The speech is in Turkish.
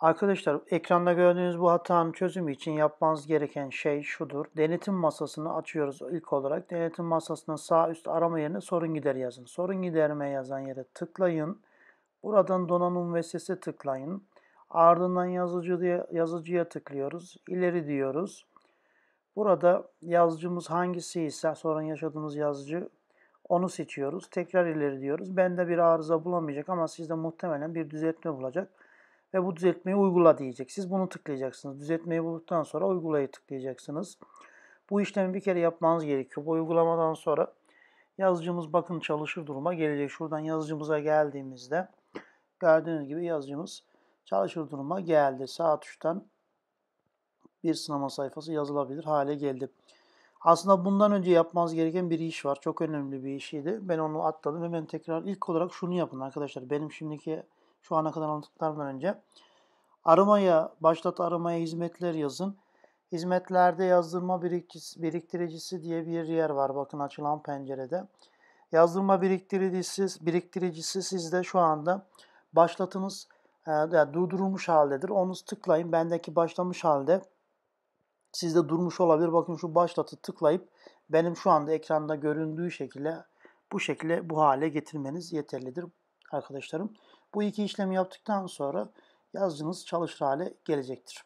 Arkadaşlar ekranda gördüğünüz bu hatanın çözümü için yapmanız gereken şey şudur. Denetim masasını açıyoruz ilk olarak. Denetim masasının sağ üst arama yerine sorun gider yazın. Sorun giderme yazan yere tıklayın. Buradan donanım ve sese tıklayın. Ardından yazıcı diye, yazıcıya tıklıyoruz. İleri diyoruz. Burada yazıcımız hangisi ise sorun yaşadığımız yazıcı onu seçiyoruz. Tekrar ileri diyoruz. Bende bir arıza bulamayacak ama sizde muhtemelen bir düzeltme bulacak ve bu düzeltmeyi uygula diyecek. Siz bunu tıklayacaksınız. Düzeltmeyi bulduktan sonra uygulayı tıklayacaksınız. Bu işlemi bir kere yapmanız gerekiyor. Bu uygulamadan sonra yazıcımız bakın çalışır duruma gelecek. Şuradan yazıcımıza geldiğimizde gördüğünüz gibi yazıcımız çalışır duruma geldi. Saat tuştan bir sınama sayfası yazılabilir hale geldi. Aslında bundan önce yapmanız gereken bir iş var. Çok önemli bir işiydi. Ben onu atladım. Hemen tekrar ilk olarak şunu yapın arkadaşlar. Benim şimdiki şu ana kadar anlattıklarımdan önce. Aramaya, başlat aramaya hizmetler yazın. Hizmetlerde yazdırma birikticisi, biriktiricisi diye bir yer var bakın açılan pencerede. Yazdırma biriktiricisi, biriktiricisi sizde şu anda başlatınız e, yani durdurulmuş haldedir. Onu tıklayın. Bendeki başlamış halde sizde durmuş olabilir. Bakın şu başlatı tıklayıp benim şu anda ekranda göründüğü şekilde bu şekilde bu hale getirmeniz yeterlidir arkadaşlarım. Bu iki işlemi yaptıktan sonra yazıcınız çalışır hale gelecektir.